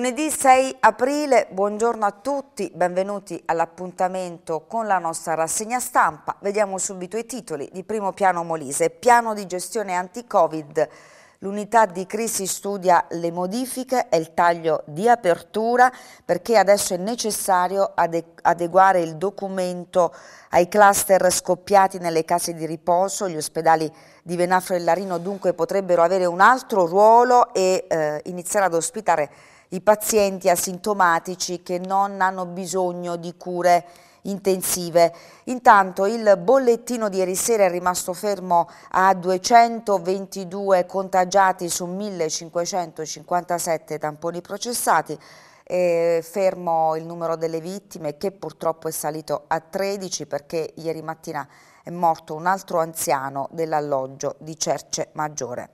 Lunedì 6 aprile, buongiorno a tutti, benvenuti all'appuntamento con la nostra rassegna stampa. Vediamo subito i titoli di primo piano Molise, piano di gestione anti-Covid. L'unità di crisi studia le modifiche e il taglio di apertura perché adesso è necessario adeguare il documento ai cluster scoppiati nelle case di riposo, gli ospedali di Venafro e Larino dunque potrebbero avere un altro ruolo e eh, iniziare ad ospitare i pazienti asintomatici che non hanno bisogno di cure intensive. Intanto il bollettino di ieri sera è rimasto fermo a 222 contagiati su 1557 tamponi processati, fermo il numero delle vittime che purtroppo è salito a 13 perché ieri mattina è morto un altro anziano dell'alloggio di Cerce Maggiore.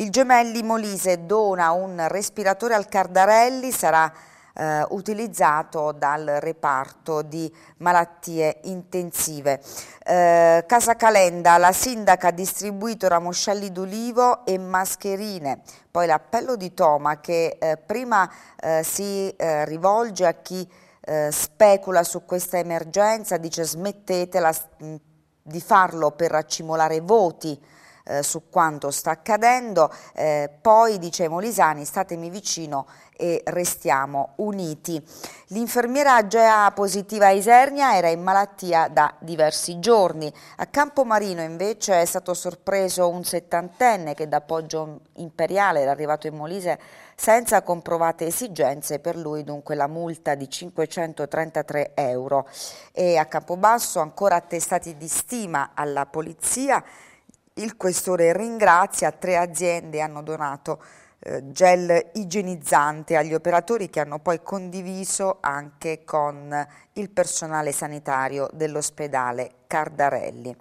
Il Gemelli Molise dona un respiratore al Cardarelli, sarà eh, utilizzato dal reparto di malattie intensive. Eh, Casa Calenda, la sindaca ha distribuito ramoscelli d'olivo e mascherine. Poi l'appello di Toma che eh, prima eh, si eh, rivolge a chi eh, specula su questa emergenza, dice smettetela di farlo per accimolare voti eh, su quanto sta accadendo. Eh, poi, dice Molisani, statemi vicino e restiamo uniti. L'infermiera Gea positiva a Isernia era in malattia da diversi giorni. A Campomarino invece è stato sorpreso un settantenne che da Poggio Imperiale era arrivato in Molise senza comprovate esigenze, per lui dunque la multa di 533 euro. E a Campobasso ancora attestati di stima alla polizia il questore ringrazia, tre aziende hanno donato eh, gel igienizzante agli operatori che hanno poi condiviso anche con il personale sanitario dell'ospedale Cardarelli.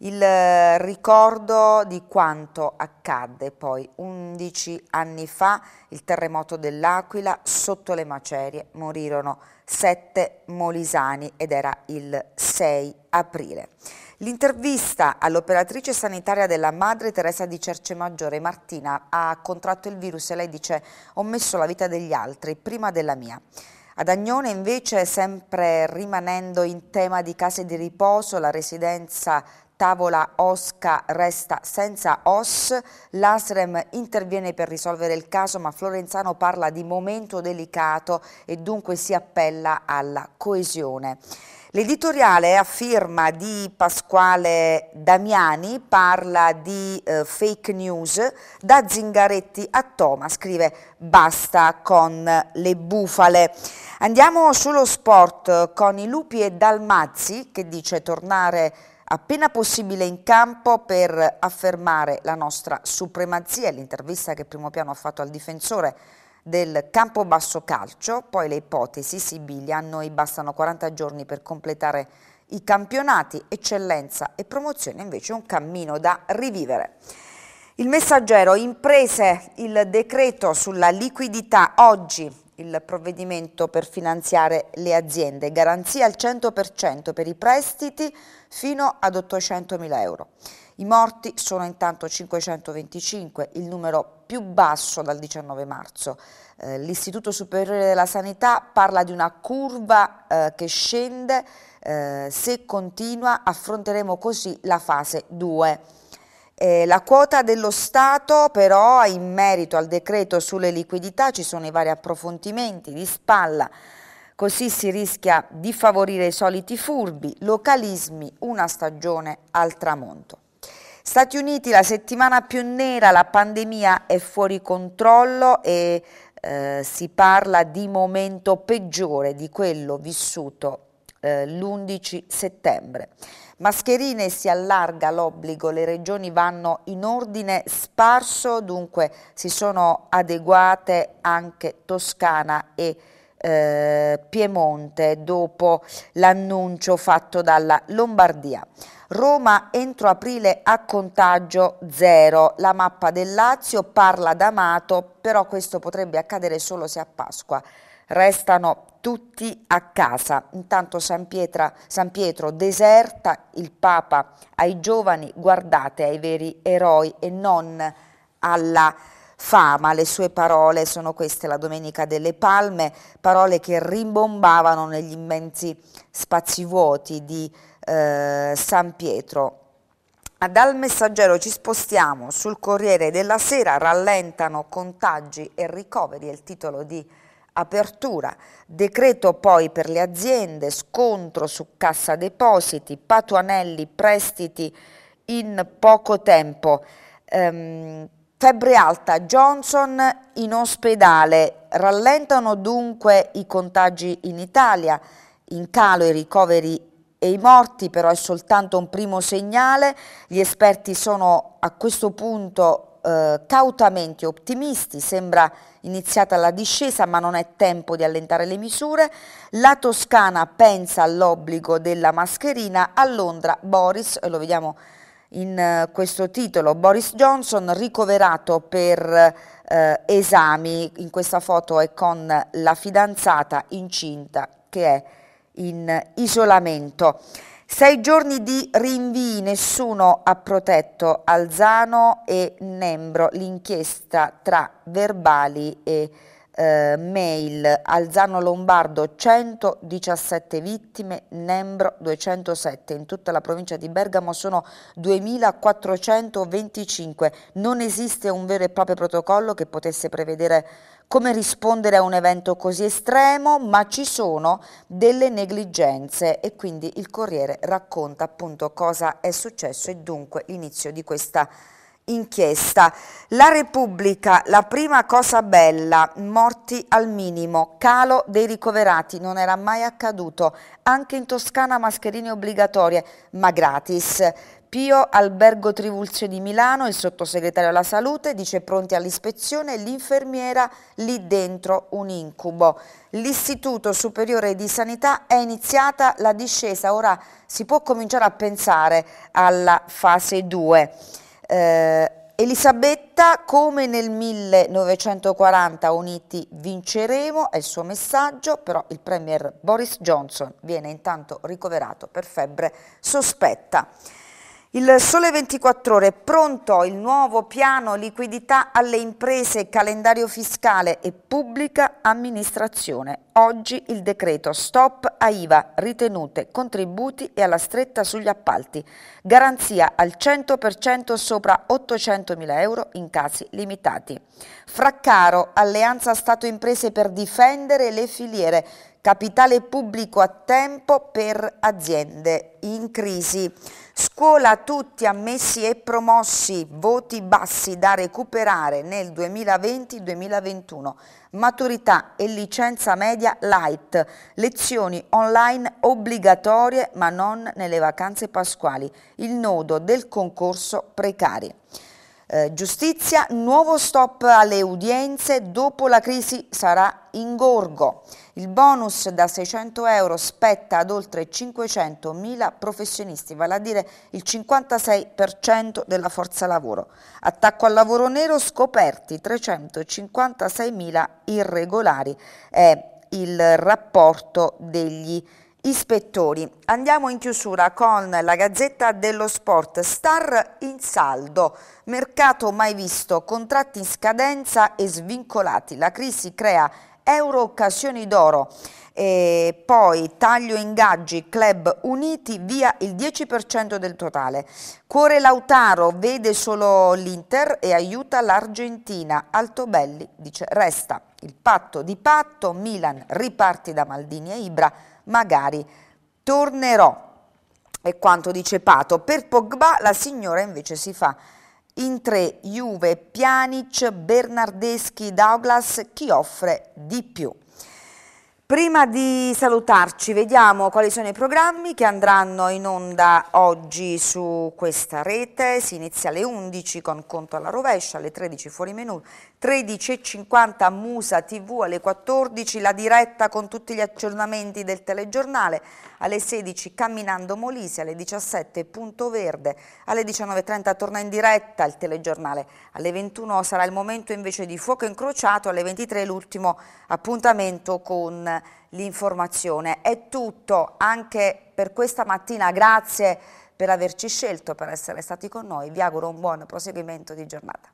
Il eh, ricordo di quanto accadde poi 11 anni fa, il terremoto dell'Aquila, sotto le macerie morirono sette molisani ed era il 6 aprile. L'intervista all'operatrice sanitaria della madre Teresa di Cercemaggiore, Martina, ha contratto il virus e lei dice ho messo la vita degli altri prima della mia. Ad Agnone invece, sempre rimanendo in tema di case di riposo, la residenza tavola Osca resta senza os, l'Asrem interviene per risolvere il caso ma Florenzano parla di momento delicato e dunque si appella alla coesione. L'editoriale a firma di Pasquale Damiani parla di eh, fake news, da Zingaretti a Toma scrive basta con le bufale. Andiamo sullo sport con i lupi e Dalmazzi che dice tornare appena possibile in campo per affermare la nostra supremazia, l'intervista che primo piano ha fatto al difensore del Campobasso Calcio, poi le ipotesi Sibiglia, a noi bastano 40 giorni per completare i campionati, eccellenza e promozione invece un cammino da rivivere. Il messaggero imprese il decreto sulla liquidità oggi il provvedimento per finanziare le aziende, garanzia al 100% per i prestiti fino ad 800 mila euro. I morti sono intanto 525, il numero più basso dal 19 marzo. Eh, L'Istituto Superiore della Sanità parla di una curva eh, che scende, eh, se continua affronteremo così la fase 2. Eh, la quota dello Stato però in merito al decreto sulle liquidità ci sono i vari approfondimenti di spalla, così si rischia di favorire i soliti furbi, localismi, una stagione al tramonto. Stati Uniti, la settimana più nera, la pandemia è fuori controllo e eh, si parla di momento peggiore di quello vissuto eh, l'11 settembre. Mascherine si allarga l'obbligo, le regioni vanno in ordine sparso, dunque si sono adeguate anche Toscana e eh, Piemonte dopo l'annuncio fatto dalla Lombardia. Roma entro aprile a contagio zero, la mappa del Lazio parla d'amato, però questo potrebbe accadere solo se a Pasqua restano tutti a casa. Intanto San, Pietra, San, Pietro deserta il Papa ai giovani, guardate ai veri eroi e non alla fama. Le sue parole sono queste la Domenica delle Palme, parole che rimbombavano negli immensi spazi vuoti di eh, San Pietro. Dal messaggero ci spostiamo sul Corriere della Sera, rallentano contagi e ricoveri, è il titolo di apertura, decreto poi per le aziende, scontro su cassa depositi, patuanelli, prestiti in poco tempo, ehm, febbre alta, Johnson in ospedale, rallentano dunque i contagi in Italia, in calo i ricoveri e i morti però è soltanto un primo segnale, gli esperti sono a questo punto eh, cautamente ottimisti, sembra iniziata la discesa ma non è tempo di allentare le misure, la Toscana pensa all'obbligo della mascherina, a Londra Boris, lo vediamo in eh, questo titolo, Boris Johnson ricoverato per eh, esami, in questa foto è con la fidanzata incinta che è in isolamento. Sei giorni di rinvii, nessuno ha protetto Alzano e Nembro, l'inchiesta tra verbali e verbali eh, mail Alzano Lombardo 117 vittime, Nembro 207, in tutta la provincia di Bergamo sono 2425, non esiste un vero e proprio protocollo che potesse prevedere come rispondere a un evento così estremo, ma ci sono delle negligenze e quindi il Corriere racconta appunto cosa è successo e dunque l'inizio di questa Inchiesta. La Repubblica, la prima cosa bella, morti al minimo, calo dei ricoverati, non era mai accaduto, anche in Toscana mascherine obbligatorie, ma gratis. Pio Albergo Trivulzio di Milano, il sottosegretario alla salute, dice pronti all'ispezione l'infermiera lì dentro un incubo. L'Istituto Superiore di Sanità è iniziata la discesa, ora si può cominciare a pensare alla fase 2. Eh, Elisabetta, come nel 1940 uniti vinceremo, è il suo messaggio, però il premier Boris Johnson viene intanto ricoverato per febbre sospetta. Il Sole 24 Ore, pronto il nuovo piano liquidità alle imprese, calendario fiscale e pubblica amministrazione. Oggi il decreto stop a IVA, ritenute, contributi e alla stretta sugli appalti. Garanzia al 100% sopra 800.000 euro in casi limitati. Fraccaro, alleanza Stato-imprese per difendere le filiere capitale pubblico a tempo per aziende in crisi. Scuola tutti ammessi e promossi, voti bassi da recuperare nel 2020-2021, maturità e licenza media light, lezioni online obbligatorie ma non nelle vacanze pasquali, il nodo del concorso precari. Eh, giustizia, nuovo stop alle udienze, dopo la crisi sarà ingorgo. Il bonus da 600 euro spetta ad oltre 500.000 professionisti, vale a dire il 56% della forza lavoro. Attacco al lavoro nero scoperti 356.000 irregolari è il rapporto degli ispettori. Andiamo in chiusura con la Gazzetta dello Sport. Star in saldo, mercato mai visto, contratti in scadenza e svincolati. La crisi crea euro occasioni d'oro. E poi taglio ingaggi, club uniti via il 10% del totale. Cuore Lautaro vede solo l'Inter e aiuta l'Argentina. Altobelli dice resta il patto di patto, Milan riparti da Maldini e Ibra magari tornerò. È quanto dice Pato. Per Pogba la signora invece si fa in tre Juve, Pjanic, Bernardeschi, Douglas, chi offre di più? Prima di salutarci vediamo quali sono i programmi che andranno in onda oggi su questa rete, si inizia alle 11 con conto alla rovescia, alle 13 fuori menù, 13.50 Musa TV alle 14 la diretta con tutti gli aggiornamenti del telegiornale, alle 16 Camminando Molise, alle 17 Punto Verde, alle 19.30 torna in diretta il telegiornale, alle 21 sarà il momento invece di Fuoco Incrociato, alle 23 l'ultimo appuntamento con l'informazione. È tutto anche per questa mattina, grazie per averci scelto, per essere stati con noi, vi auguro un buon proseguimento di giornata.